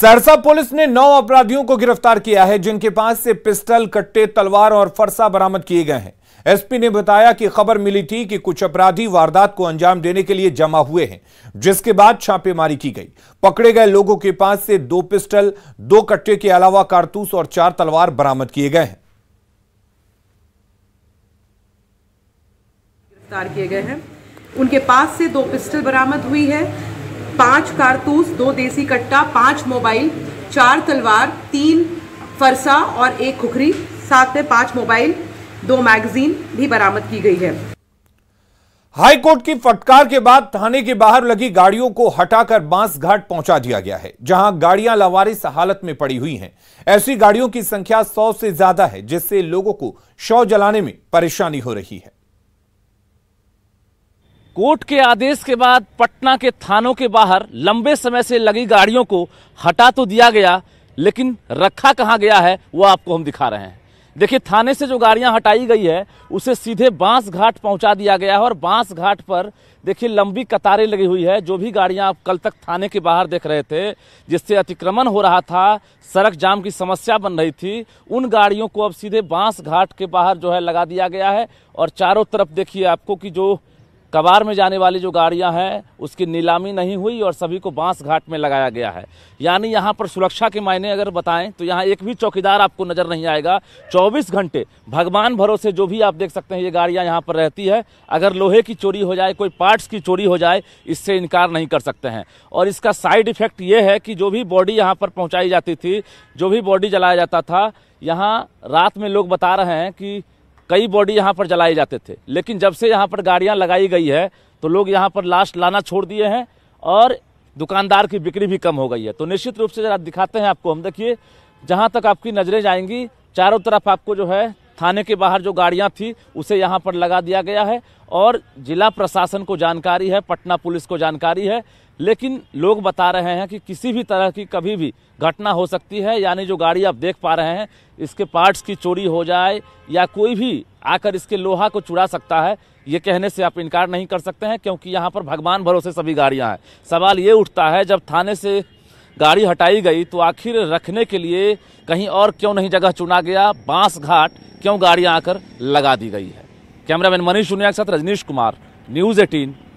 Saharsa police ने नौ अपराधियों को गिरफ्तार किया है जिनके पास से पिस्टल कट्टे तलवार और फरसा बरामद किए गए हैं एसपी ने बताया कि खबर मिली थी कि कुछ अपराधी वारदात को अंजाम देने के लिए जमा हुए हैं जिसके बाद छापेमारी की गई पकड़े गए लोगों के पास से दो पिस्टल दो कट्टे के अलावा कारतूस और चार तलवार बरामद किए गए हैं गिरफ्तार किए गए हैं उनके पास से दो पिस्टल बरामद हुई है पांच कारतूस दो देसी कट्टा पांच मोबाइल चार तलवार तीन फरसा और एक खुखरी साथ में पांच मोबाइल दो मैगजीन भी बरामद की गई है हाई कोर्ट की फटकार के बाद थाने के बाहर लगी गाड़ियों को हटाकर बांस घाट पहुंचा दिया गया है जहां गाड़ियां लावारिस हालत में पड़ी हुई हैं ऐसी गाड़ियों की संख्या सौ से ज्यादा है जिससे लोगों को शव जलाने में परेशानी हो रही है कोर्ट के आदेश के बाद पटना के थानों के बाहर लंबे समय से लगी गाड़ियों को हटा तो दिया गया लेकिन रखा कहाँ गया है वो आपको हम दिखा रहे हैं देखिए थाने से जो गाड़ियां हटाई गई है उसे सीधे बांस घाट पहुंचा दिया गया है और बांस घाट पर देखिए लंबी कतारें लगी हुई है जो भी गाड़ियां आप कल तक थाने के बाहर देख रहे थे जिससे अतिक्रमण हो रहा था सड़क जाम की समस्या बन रही थी उन गाड़ियों को अब सीधे बांस घाट के बाहर जो है लगा दिया गया है और चारों तरफ देखिए आपको कि जो कबार में जाने वाली जो गाड़ियां हैं उसकी नीलामी नहीं हुई और सभी को बांस घाट में लगाया गया है यानी यहां पर सुरक्षा के मायने अगर बताएं तो यहां एक भी चौकीदार आपको नज़र नहीं आएगा 24 घंटे भगवान भरोसे जो भी आप देख सकते हैं ये गाड़ियां यहां पर रहती है अगर लोहे की चोरी हो जाए कोई पार्ट्स की चोरी हो जाए इससे इनकार नहीं कर सकते हैं और इसका साइड इफेक्ट ये है कि जो भी बॉडी यहाँ पर पहुँचाई जाती थी जो भी बॉडी जलाया जाता था यहाँ रात में लोग बता रहे हैं कि कई बॉडी यहाँ पर जलाए जाते थे लेकिन जब से यहाँ पर गाड़ियाँ लगाई गई है तो लोग यहाँ पर लाश लाना छोड़ दिए हैं और दुकानदार की बिक्री भी कम हो गई है तो निश्चित रूप से जरा दिखाते हैं आपको हम देखिए जहाँ तक आपकी नज़रें जाएंगी चारों तरफ आपको जो है थाने के बाहर जो गाड़ियां थी उसे यहां पर लगा दिया गया है और जिला प्रशासन को जानकारी है पटना पुलिस को जानकारी है लेकिन लोग बता रहे हैं कि किसी भी तरह की कभी भी घटना हो सकती है यानी जो गाड़ी आप देख पा रहे हैं इसके पार्ट्स की चोरी हो जाए या कोई भी आकर इसके लोहा को चुरा सकता है ये कहने से आप इनकार नहीं कर सकते हैं क्योंकि यहाँ पर भगवान भरोसे सभी गाड़ियाँ हैं सवाल ये उठता है जब थाने से गाड़ी हटाई गई तो आखिर रखने के लिए कहीं और क्यों नहीं जगह चुना गया बांस घाट क्यों गाड़ियां आकर लगा दी गई है कैमरामैन मनीष सुनिया के साथ रजनीश कुमार न्यूज़ एटीन